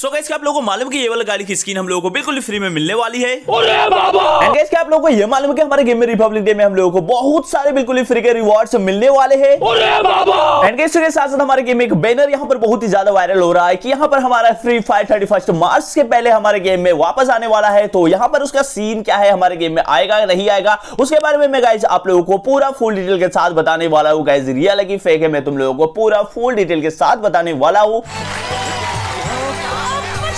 सो gas आप लोगों को मालूम कि ये वाला गाड़ी की स्किन हम लोगों को बिल्कुल फ्री में मिलने वाली है गैस आप लोगों को ये मालूम कि हमारे गेम में रिपब्लिक डे में हम लोगों को बहुत सारे बिल्कुल फ्री के रिवार्ड्स मिलने वाले हैं एंड इसके तो साथ साथ हमारे गेम में एक बैनर यहाँ पर बहुत ही ज्यादा वायरल हो रहा है की यहाँ पर हमारा फ्री फायर थर्टी मार्च के पहले हमारे गेम में वापस आने वाला है तो यहाँ पर उसका सीन क्या है हमारे गेम में आएगा नहीं आएगा उसके बारे में गाइज आप लोगों को पूरा फुल डिटेल के साथ बताने वाला हूँ गाइज रियल की फेक है मैं तुम लोगों को पूरा फुल डिटेल के साथ बताने वाला हूँ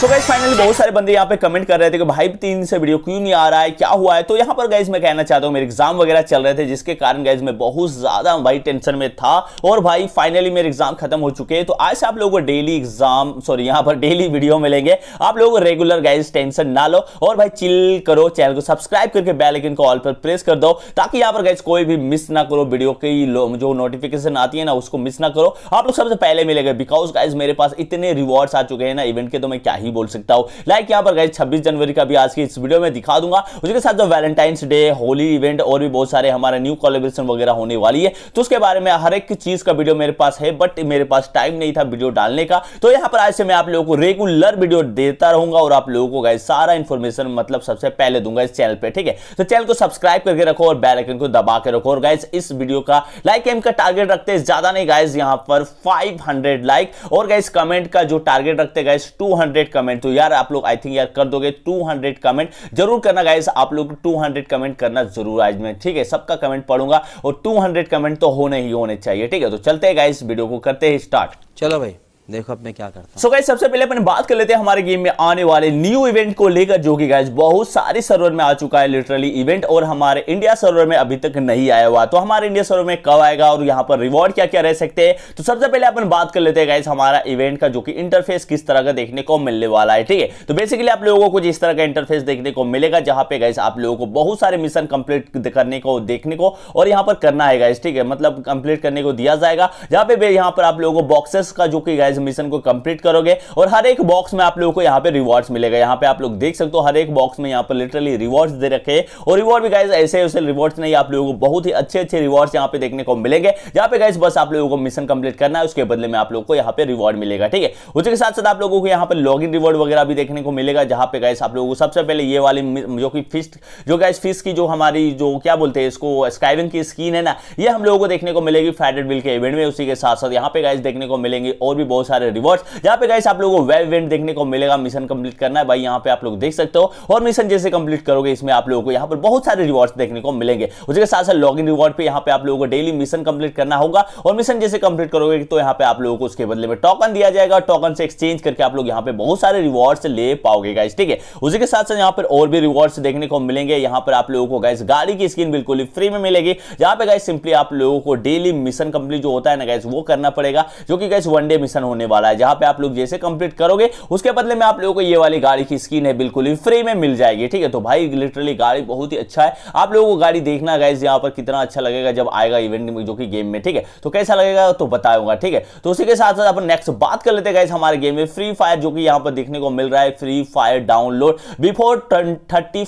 सो गाइज फाइनली बहुत सारे बंदे यहाँ पे कमेंट कर रहे थे कि भाई तीन से वीडियो क्यों नहीं आ रहा है क्या हुआ है तो यहाँ पर गाइज मैं कहना चाहता हूँ मेरे एग्जाम वगैरह चल रहे थे जिसके कारण गाइज मैं बहुत ज्यादा भाई टेंशन में था और भाई फाइनली मेरे एग्जाम खत्म हो चुके हैं तो आज से आप लोगों को डेली एग्जाम सॉरी यहाँ पर डेली वीडियो मिलेंगे आप लोगों को रेगुलर गाइज टेंशन ना लो और भाई चिल करो चैनल को सब्सक्राइब करके बेलाइकन को ऑल पर प्रेस कर दो ताकि यहाँ पर गाइज कोई भी मिस ना करो वीडियो की जो नोटिफिकेशन आती है ना उसको मिस ना करो आप लोग सबसे पहले मिलेगा बिकॉज गाइज मेरे पास इतने रिवॉर्ड्स आ चुके हैं ना इवेंट के तो मैं क्या ही नहीं बोल सकता हूँ लाइक यहाँ पर गए छब्बीस जनवरी का भी आज की इस वीडियो में दिखा दूंगा उसके साथ जो वैलेंटाइंस डे होली इवेंट और भी बहुत सारे हमारे न्यू कॉलेब्रेशन वगैरह होने वाली है तो उसके बारे में हर एक चीज़ का वीडियो मेरे पास है बट मेरे पास टाइम नहीं था वीडियो डालने का तो यहाँ पर आज से मैं आप लोगों को रेगुलर वीडियो देता रहूंगा और आप लोगों को गए सारा इन्फॉर्मेशन मतलब सबसे पहले दूंगा इस चैनल पर ठीक है तो चैनल को सब्सक्राइब करके रखो और बेल को दबा के रखो और गाइज इस वीडियो का लाइक एम का टारगेट रखते हैं ज्यादा नहीं गाइज यहाँ पर 500 लाइक और गाइज कमेंट का जो टारगेट रखते गाइज 200 कमेंट कमेंट तो यार आप लोग आई थिंक यार कर दोगे 200 कमेंट जरूर करना गाइज आप लोग 200 कमेंट करना जरूर आज मैं ठीक है सबका कमेंट पढ़ूंगा और 200 कमेंट तो होने ही होने चाहिए ठीक है तो चलते हैं गाइज वीडियो को करते हैं स्टार्ट चलो भाई देखो अब मैं क्या करता हूँ सो गाइस सबसे पहले अपन बात कर लेते हैं हमारे गेम में आने वाले न्यू इवेंट को लेकर जो कि गाइस बहुत सारे सर्वर में आ चुका है लिटरली इवेंट और हमारे इंडिया सर्वर में अभी तक नहीं आया हुआ तो हमारे इंडिया सर्वर में कब आएगा और यहाँ पर रिवॉर्ड क्या क्या रह सकते हैं तो सबसे पहले अपन बात कर लेते हैं गाइस हमारा इवेंट का जो कि इंटरफेस किस तरह का देखने को मिलने वाला है ठीक है तो बेसिकली आप लोगों को कुछ इस तरह का इंटरफेस देखने को मिलेगा जहां पे गाइस आप लोगों को बहुत सारे मिशन कंप्लीट करने को देखने को और यहाँ पर करना है गाइस ठीक है मतलब कंप्लीट करने को दिया जाएगा जहां पे यहाँ पर आप लोगों को बॉक्सेस का जो कि गाइस मिशन को कंप्लीट करोगे और हर एक बॉक्स में आप लोगों को यहाँ पे रिवॉर्ड्स मिलेगा यहाँ पे आप लोग देख सकते हो हर एक बॉक्स में यहाँ पर लिटरली रिवॉर्ड्स दे रखे और रिवॉर्ड भी गाइज ऐसे ऐसे रिवॉर्ड्स नहीं आप लोगों को बहुत ही अच्छे अच्छे रिवॉर्ड्स यहाँ पे देखने को मिलेंगे जहाँ पे गाइज बस आप लोगों को मिशन कंप्लीट करना है उसके बदले में आप लोग को यहाँ पे रिवॉर्ड मिलेगा ठीक है उसके साथ साथ आप लोगों को यहाँ पर लॉग रिवॉर्ड वगैरह भी देखने को मिलेगा जहाँ पे गाइस आप लोगों को सबसे पहले ये वाली जो कि फिस्ट जो गाइस फिश की जो हमारी जो क्या बोलते हैं इसको स्काइविंग की स्कीन है ना ये हम लोगों को देखने को मिलेगी फैडेड बिल के इवेंट में उसी के साथ साथ यहाँ पे गाइस देखने को मिलेंगे और भी बहुत सारे रिवॉर्ड यहाँ पे गाइस आप लोगों को वेब इवेंट देखने को मिलेगा मिशन कंप्लीट करना है भाई यहाँ पे आप लोग देख सकते हो और मिशन जैसे कंप्लीट करोगे इसमें आप लोगों को यहाँ पर बहुत सारे रिवॉर्ड्स देखने को मिलेंगे उसके साथ साथ लॉग इन रिवॉर्ड पर यहाँ पे आप लोगों को डेली मिशन कंप्लीट करना होगा और मिशन जैसे कंप्लीट करोगे तो यहाँ पे आप लोगों को उसके बदले में टोकन दिया जाएगा टोकन से एक्सचेंज करके आप लोग यहाँ पे बहुत सारे रिवॉर्ड्स ले पाओगे गाइस ठीक है उसी के साथ साथ यहाँ पर और भी रिवॉर्ड्स देखने को मिलेंगे यहाँ पर आप लोगों को गाइस गाड़ी की स्क्रीन बिल्कुल ही फ्री में मिलेगी यहाँ पे गाइस सिंपली आप लोगों को डेली मिशन कंप्लीट जो होता है ना गाइस वो करना पड़ेगा जो कि गाइस वन डे मिशन होने होने वाला है जहां पे आप लोग जैसे कंप्लीट करोगे उसके बदले में आप लोगों को ये वाली गाड़ी की स्किन है बिल्कुल ही फ्री में मिल जाएगी ठीक है तो भाई लिटरली गाड़ी बहुत ही अच्छा है आप लोगों को गाड़ी देखना गाइज यहाँ पर कितना अच्छा लगेगा जब आएगा इवेंट में जो कि गेम में ठीक है तो कैसा लगेगा तो बताऊंगा ठीक है तो उसी के साथ साथ अपन नेक्स्ट बात कर लेते गाइज हमारे गेम में फ्री फायर जो कि यहाँ पर देखने को मिल रहा है free fire download before thirty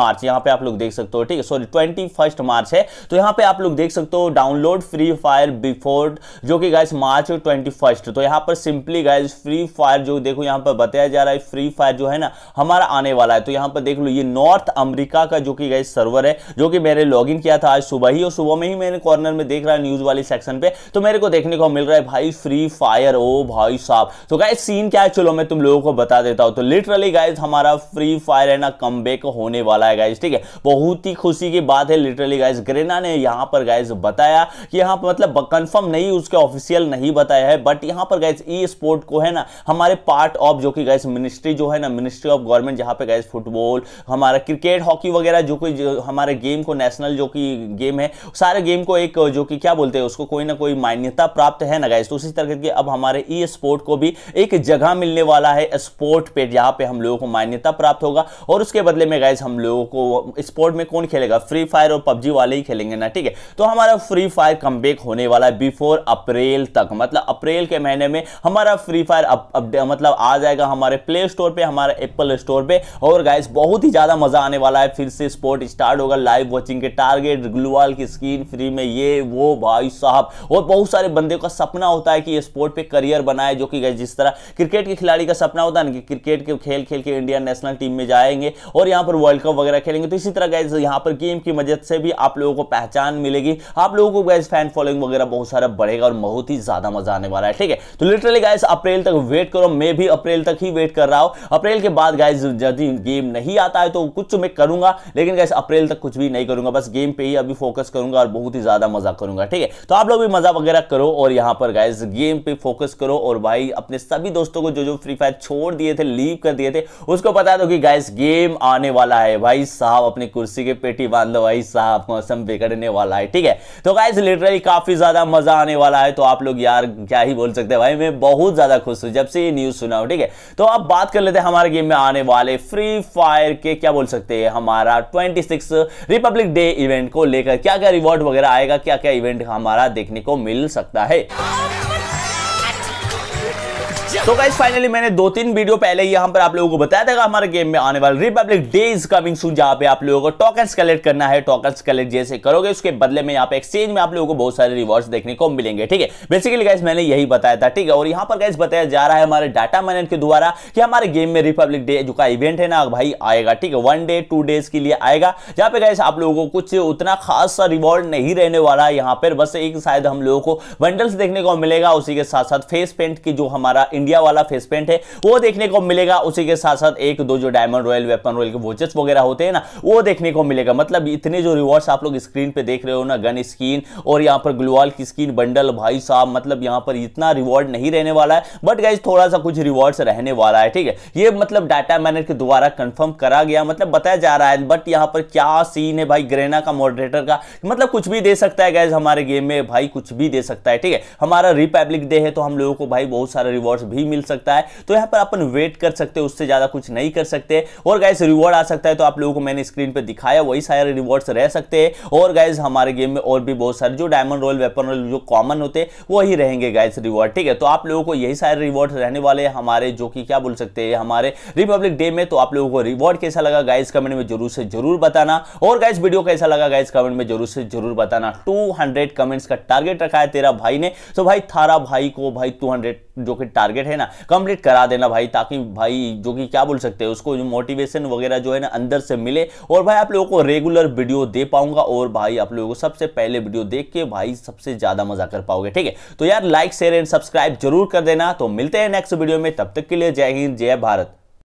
March यहाँ पे आप लोग देख सकते हो ठीक है सॉरी ट्वेंटी मार्च है तो यहाँ पे आप लोग देख सकते हो डाउनलोड फ्री फायर बिफोर जो कि गाइज मार्च ट्वेंटी फर्स्ट तो यहाँ यहाँ पर सिंपली गाइज फ्री फायर जो देखो यहाँ पर बताया जा रहा है फ्री फायर जो है ना हमारा आने वाला है तो यहाँ पर देख लो ये नॉर्थ अमेरिका का जो कि गाइज सर्वर है जो कि मैंने लॉग किया था आज सुबह ही और सुबह में ही मैंने कॉर्नर में देख रहा है न्यूज वाली सेक्शन पे तो मेरे को देखने को मिल रहा है भाई फ्री फायर ओ भाई साहब तो गाइज सीन क्या है चलो मैं तुम लोगों को बता देता हूँ तो लिटरली गाइज हमारा फ्री फायर है ना कम होने वाला है गाइज ठीक है बहुत ही खुशी की बात है लिटरली गाइज ग्रेना ने यहाँ पर गाइज बताया कि यहाँ पर मतलब कंफर्म नहीं उसके ऑफिशियल नहीं बताया है बट यहाँ पर गाइज गैस ई स्पोर्ट को है ना हमारे पार्ट ऑफ जो कि गैस मिनिस्ट्री जो है ना मिनिस्ट्री ऑफ गवर्नमेंट जहाँ पे गैस फुटबॉल हमारा क्रिकेट हॉकी वगैरह जो कि हमारे गेम को नेशनल जो कि गेम है सारे गेम को एक जो कि क्या बोलते हैं उसको कोई ना कोई मान्यता प्राप्त है ना गैस तो उसी तरह के अब हमारे ई e स्पोर्ट को भी एक जगह मिलने वाला है स्पोर्ट पे जहाँ पे हम लोगों को मान्यता प्राप्त होगा और उसके बदले में गैस हम लोगों को स्पोर्ट में कौन खेलेगा फ्री फायर और पबजी वाले ही खेलेंगे ना ठीक है तो हमारा फ्री फायर कम होने वाला है बिफोर अप्रैल तक मतलब अप्रैल के महीने में में हमारा फ्री फायर मतलब आ जाएगा हमारे प्ले स्टोर पर हमारे एप्पल स्टोर पर और गाइज बहुत ही ज़्यादा मज़ा आने वाला है फिर से स्पोर्ट स्टार्ट होगा लाइव वॉचिंग के टारगेट ग्लूवाल की स्क्रीन फ्री में ये वो भाई साहब और बहुत सारे बंदे का सपना होता है कि ये स्पोर्ट पे करियर बनाए जो कि जिस तरह क्रिकेट के खिलाड़ी का सपना होता है ना कि क्रिकेट के खेल खेल के इंडिया नेशनल टीम में जाएंगे और यहाँ पर वर्ल्ड कप वगैरह खेलेंगे तो इसी तरह गैस यहाँ पर गेम की मदद से भी आप लोगों को पहचान मिलेगी आप लोगों को गैस फैन फॉलोइंग वगैरह बहुत सारा बढ़ेगा और बहुत ही ज़्यादा मजा आने वाला है ठीक है तो लिटरली गाइस अप्रैल तक वेट करो मैं भी अप्रैल तक ही वेट कर रहा हूँ अप्रैल के बाद गाइस यदि गेम नहीं आता है तो कुछ मैं करूंगा लेकिन गाइस अप्रैल तक कुछ भी नहीं करूंगा बस गेम पे ही अभी फोकस करूंगा और बहुत ही ज़्यादा मजा करूंगा ठीक है तो आप लोग भी मजा वगैरह करो और यहाँ पर गाइज गेम पे फोकस करो और भाई अपने सभी दोस्तों को जो जो फ्री फायर छोड़ दिए थे लीव कर दिए थे उसको बता दो कि गाइस गेम आने वाला है भाई साहब अपनी कुर्सी के पेटी बांध लो भाई साहब मौसम बिगड़ने वाला है ठीक है तो गाइज लिटरली काफी ज्यादा मजा आने वाला है तो आप लोग यार क्या ही बोल सकते हैं भाई मैं बहुत ज़्यादा खुश हूं जब से ये न्यूज़ सुना हो ठीक है तो अब बात कर लेते हैं हमारे गेम में आने वाले फ्री फायर के क्या बोल सकते हैं हमारा ट्वेंटी रिपब्लिक डे इवेंट को लेकर क्या क्या रिवॉर्ड वगैरह आएगा क्या क्या इवेंट हमारा देखने को मिल सकता है तो गाइज फाइनली मैंने दो तीन वीडियो पहले यहाँ पर आप लोगों को बताया था हमारे गेम में आने वाला republic day is coming soon जहाँ पे आप लोगों को टोकन्स कलेक्ट करना है टोकन्स कलेक्ट जैसे करोगे उसके बदले में यहाँ पे एक्सचेंज में आप लोगों को बहुत सारे रिवॉर्ड्स देखने को मिलेंगे ठीक है बेसिकली गाइज मैंने यही बताया था ठीक है और यहाँ पर गाइज बताया जा रहा है हमारे डाटा माइनर के द्वारा कि हमारे गेम में रिपब्लिक डे जो का इवेंट है ना भाई आएगा ठीक है वन डे टू डेज के लिए आएगा जहाँ पे गाइज आप लोगों को कुछ उतना खास सा रिवॉर्ड नहीं रहने वाला है यहाँ पर बस एक शायद हम लोगों को बंडल्स देखने को मिलेगा उसी के साथ साथ फेस पेंट की जो हमारा इंडिया इंडिया वाला फेस पेंट है वो देखने को मिलेगा उसी के साथ साथ एक दो जो डायमंड रॉयल वेपन रॉयल के वोचेस वगैरह होते हैं ना वो देखने को मिलेगा मतलब इतने जो रिवॉर्ड्स आप लोग स्क्रीन पे देख रहे हो ना गन स्क्रीन और यहाँ पर ग्लोवाल की स्क्रीन बंडल भाई साहब मतलब यहाँ पर इतना रिवॉर्ड नहीं रहने वाला है बट गाइज थोड़ा सा कुछ रिवॉर्ड्स रहने वाला है ठीक है ये मतलब डाटा मैनेज के द्वारा कन्फर्म करा गया मतलब बताया जा रहा है बट यहाँ पर क्या सीन है भाई ग्रेना का मॉडरेटर का मतलब कुछ भी दे सकता है गाइज हमारे गेम में भाई कुछ भी दे सकता है ठीक है हमारा रिपब्लिक डे है तो हम लोगों को भाई बहुत सारे रिवॉर्ड्स भी भी मिल सकता है तो यहाँ पर अपन वेट कर सकते हैं उससे ज़्यादा कुछ नहीं कर सकते और गाइज रिवॉर्ड आ सकता है तो आप लोगों को मैंने स्क्रीन पर दिखाया वही सारे रिवॉर्ड्स रह सकते हैं और गाइज हमारे गेम में और भी बहुत सारे जो डायमंड रोल वेपन रोल जो कॉमन होते हैं वही रहेंगे गाइज रिवॉर्ड ठीक है तो आप लोगों को यही सारे रिवॉर्ड रहने वाले हमारे जो कि क्या बोल सकते हैं हमारे रिपब्लिक डे में तो आप लोगों को रिवॉर्ड कैसा लगा गाइज कमेंट में जरूर से जरूर बताना और गाइज वीडियो कैसा लगा गाइज कमेंट में जरूर से जरूर बताना 200 कमेंट्स का टारगेट रखा है तेरा भाई ने तो भाई थारा भाई को भाई 200 जो कि टारगेट है ना कंप्लीट करा देना भाई ताकि भाई जो कि क्या बोल सकते हैं उसको मोटिवेशन वगैरह जो है ना अंदर से मिले और भाई आप लोगों को रेगुलर वीडियो दे पाऊंगा और भाई आप लोगों को सबसे पहले वीडियो देख के भाई सबसे ज़्यादा मजा कर पाओगे ठीक है तो यार लाइक शेयर एंड सब्सक्राइब जरूर कर देना तो मिलते हैं नेक्स्ट वीडियो में तब तक के लिए जय हिंद जय भारत